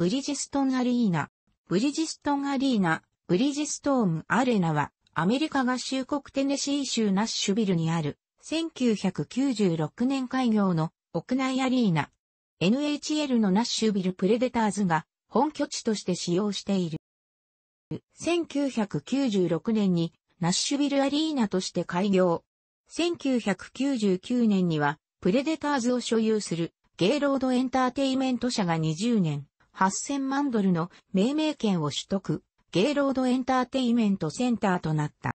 ブリヂストンアリーナ。ブリヂストンアリーナ、ブリヂストームアレナは、アメリカ合衆国テネシー州ナッシュビルにある、1996年開業の屋内アリーナ。NHL のナッシュビルプレデターズが本拠地として使用している。1996年にナッシュビルアリーナとして開業。1999年にはプレデターズを所有するゲイロードエンターテイメント社が20年。8000万ドルの命名権を取得、ゲイロードエンターテイメントセンターとなった。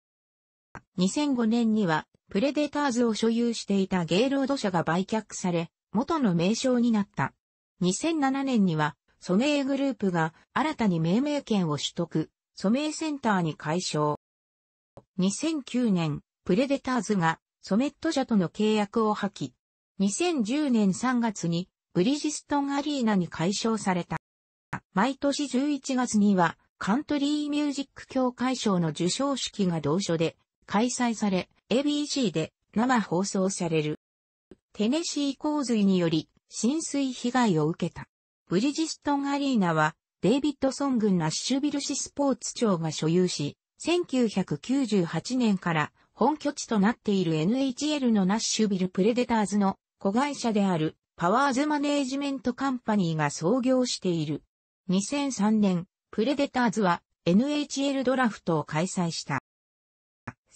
2005年には、プレデターズを所有していたゲイロード社が売却され、元の名称になった。2007年には、ソメイグループが新たに命名権を取得、ソメイセンターに解消。2009年、プレデターズがソメット社との契約を破棄。2010年3月にブリヂストンアリーナに解消された。毎年11月には、カントリーミュージック協会賞の受賞式が同所で開催され、ABC で生放送される。テネシー洪水により浸水被害を受けた。ブリヂストンアリーナはデイビッドソン軍ナッシュビル市スポーツ庁が所有し、1998年から本拠地となっている NHL のナッシュビルプレデターズの子会社であるパワーズマネージメントカンパニーが創業している。2003年、プレデターズは NHL ドラフトを開催した。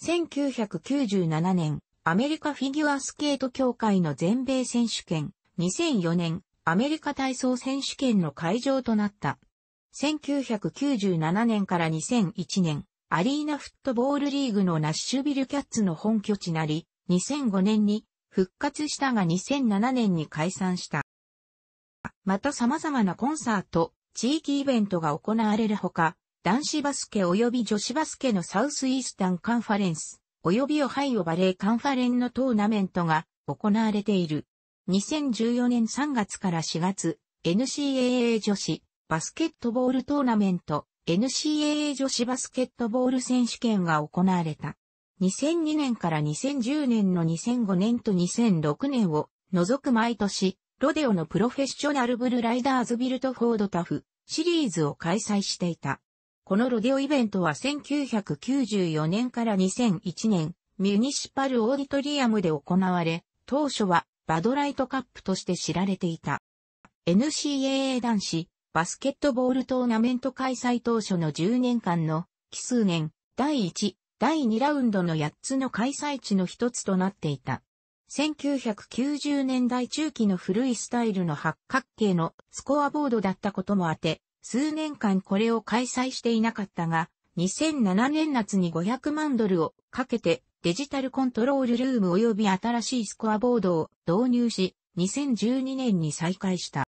1997年、アメリカフィギュアスケート協会の全米選手権、2004年、アメリカ体操選手権の会場となった。1997年から2001年、アリーナフットボールリーグのナッシュビルキャッツの本拠地なり、2005年に復活したが2007年に解散した。また様々なコンサート、地域イベントが行われるほか、男子バスケ及び女子バスケのサウスイースタンカンファレンス、及びオハイオバレーカンファレンのトーナメントが行われている。2014年3月から4月、NCAA 女子バスケットボールトーナメント NCAA 女子バスケットボール選手権が行われた。2002年から2010年の2005年と2006年を除く毎年、ロデオのプロフェッショナルブルライダーズビルトフォードタフシリーズを開催していた。このロデオイベントは1994年から2001年、ミュニシパルオーディトリアムで行われ、当初はバドライトカップとして知られていた。NCAA 男子バスケットボールトーナメント開催当初の10年間の奇数年、第1、第2ラウンドの8つの開催地の一つとなっていた。1990年代中期の古いスタイルの八角形のスコアボードだったこともあって、数年間これを開催していなかったが、2007年夏に500万ドルをかけてデジタルコントロールルーム及び新しいスコアボードを導入し、2012年に再開した。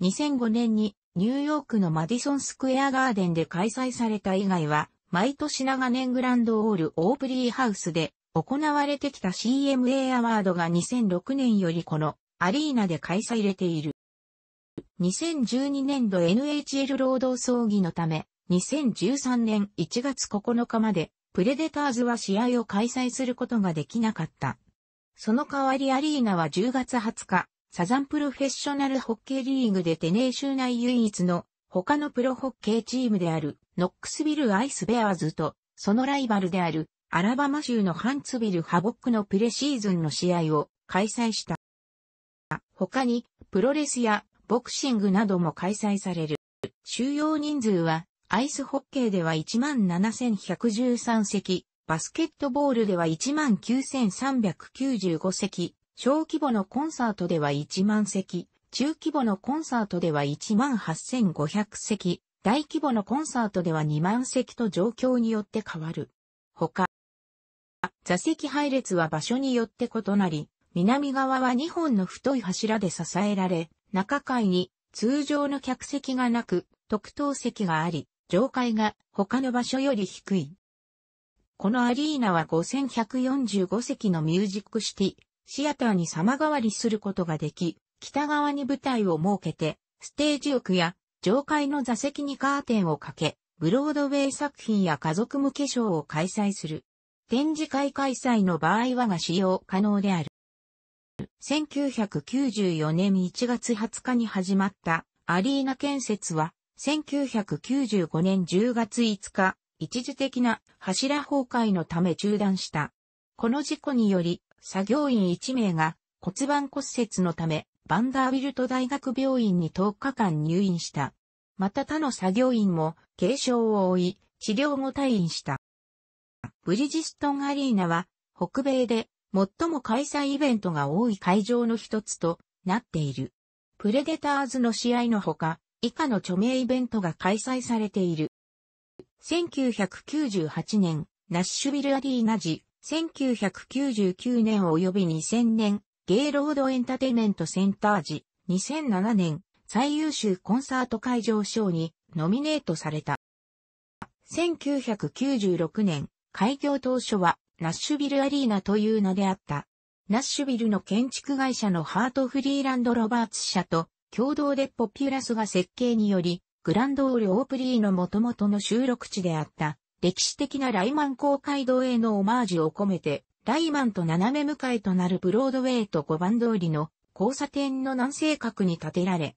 2005年にニューヨークのマディソンスクエアガーデンで開催された以外は、毎年長年グランドオールオープリーハウスで行われてきた CMA アワードが2006年よりこのアリーナで開催れている。2012年度 NHL 労働葬儀のため、2013年1月9日まで、プレデターズは試合を開催することができなかった。その代わりアリーナは10月20日、サザンプロフェッショナルホッケーリーグでテネー州内唯一の他のプロホッケーチームであるノックスビルアイスベアーズとそのライバルであるアラバマ州のハンツビル・ハボックのプレシーズンの試合を開催した。他に、プロレスやボクシングなども開催される。収容人数は、アイスホッケーでは17,113席、バスケットボールでは19,395席、小規模のコンサートでは1万席、中規模のコンサートでは18,500席、大規模のコンサートでは2万席と状況によって変わる。他、座席配列は場所によって異なり、南側は2本の太い柱で支えられ、中階に通常の客席がなく、特等席があり、上階が他の場所より低い。このアリーナは5145席のミュージックシティ、シアターに様変わりすることができ、北側に舞台を設けて、ステージ奥や上階の座席にカーテンをかけ、ブロードウェイ作品や家族向けショーを開催する。展示会開催の場合はが使用可能である。1994年1月20日に始まったアリーナ建設は、1995年10月5日、一時的な柱崩壊のため中断した。この事故により、作業員1名が骨盤骨折のため、バンダービルト大学病院に10日間入院した。また他の作業員も軽傷を負い、治療後退院した。ブリジストンアリーナは、北米で最も開催イベントが多い会場の一つとなっている。プレデターズの試合のほか、以下の著名イベントが開催されている。1998年、ナッシュビルアリーナ時、1999年及び2000年、ゲイロードエンタテイメントセンター時、2007年、最優秀コンサート会場賞にノミネートされた。1996年、開業当初はナッシュビルアリーナという名であった。ナッシュビルの建築会社のハートフリーランド・ロバーツ社と共同でポピュラスが設計により、グランドオール・オープリーの元々の収録地であった歴史的なライマン公会堂へのオマージュを込めて、ライマンと斜め向かいとなるブロードウェイと5番通りの交差点の南西角に建てられ、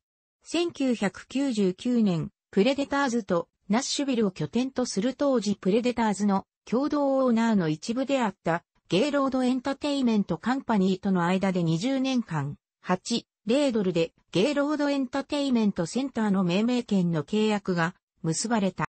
1999年、プレデターズとナッシュビルを拠点とする当時プレデターズの共同オーナーの一部であった、ゲイロードエンタテイメントカンパニーとの間で20年間、8、0ドルで、ゲイロードエンタテイメントセンターの命名権の契約が結ばれた。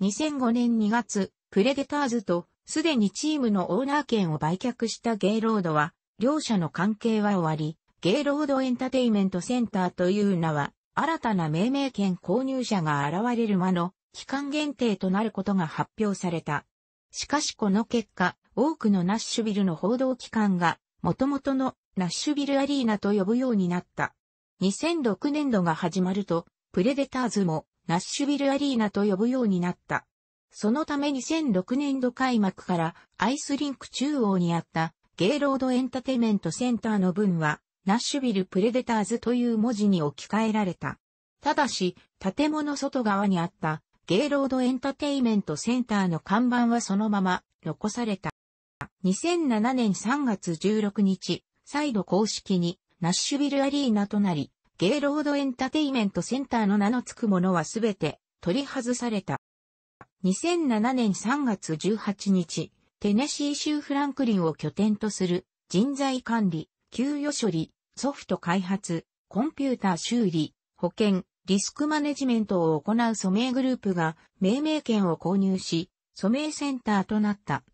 2005年2月、プレデターズと、すでにチームのオーナー権を売却したゲイロードは、両者の関係は終わり、ゲイロードエンタテイメントセンターという名は、新たな命名権購入者が現れる間の期間限定となることが発表された。しかしこの結果、多くのナッシュビルの報道機関が、元々のナッシュビルアリーナと呼ぶようになった。2006年度が始まると、プレデターズもナッシュビルアリーナと呼ぶようになった。そのため2006年度開幕からアイスリンク中央にあったゲイロードエンタテメントセンターの分はナッシュビルプレデターズという文字に置き換えられた。ただし、建物外側にあったゲイロードエンタテイメントセンターの看板はそのまま残された。2007年3月16日、再度公式にナッシュビルアリーナとなり、ゲイロードエンタテイメントセンターの名の付くものはすべて取り外された。2007年3月18日、テネシー州フランクリンを拠点とする人材管理、給与処理、ソフト開発、コンピューター修理、保険、リスクマネジメントを行うソメイグループが命名権を購入し、ソメイセンターとなった。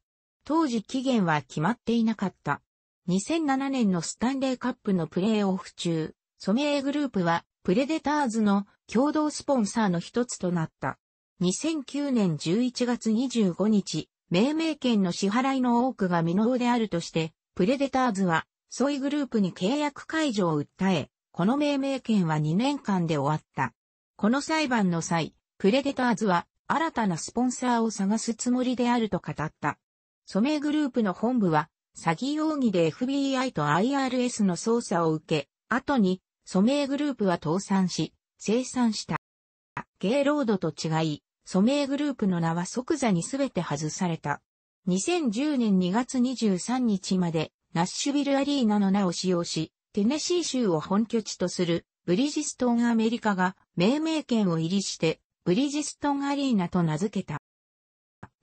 当時期限は決まっていなかった。2007年のスタンレーカップのプレーオフ中、ソメイグループはプレデターズの共同スポンサーの一つとなった。2009年11月25日、命名権の支払いの多くが未納であるとして、プレデターズはソイグループに契約解除を訴え、この命名権は2年間で終わった。この裁判の際、プレデターズは新たなスポンサーを探すつもりであると語った。署名グループの本部は、詐欺容疑で FBI と IRS の捜査を受け、後に署名グループは倒産し、生産した。ゲイロードと違い、署名グループの名は即座に全て外された。2010年2月23日まで、ナッシュビルアリーナの名を使用し、テネシー州を本拠地とするブリジストンアメリカが命名権を入りしてブリジストンアリーナと名付けた。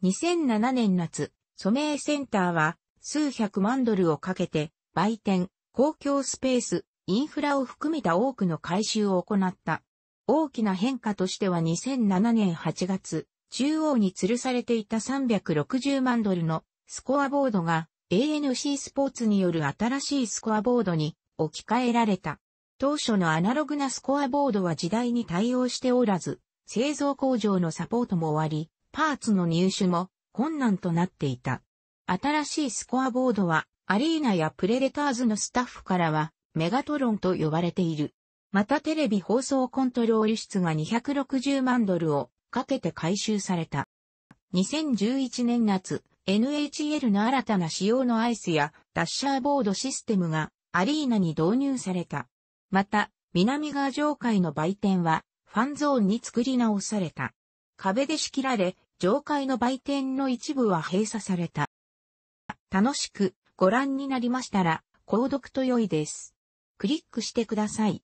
2007年夏、ソメイセンターは数百万ドルをかけて売店、公共スペース、インフラを含めた多くの改修を行った。大きな変化としては2007年8月、中央に吊るされていた360万ドルのスコアボードが ANC スポーツによる新しいスコアボードに置き換えられた。当初のアナログなスコアボードは時代に対応しておらず、製造工場のサポートも終わり、パーツの入手も困難となっていた。新しいスコアボードは、アリーナやプレデターズのスタッフからは、メガトロンと呼ばれている。またテレビ放送コントロール室が260万ドルをかけて回収された。2011年夏、NHL の新たな仕様のアイスやダッシャーボードシステムがアリーナに導入された。また、南側上階の売店は、ファンゾーンに作り直された。壁で仕切られ、上階の売店の一部は閉鎖された。楽しくご覧になりましたら、購読と良いです。クリックしてください。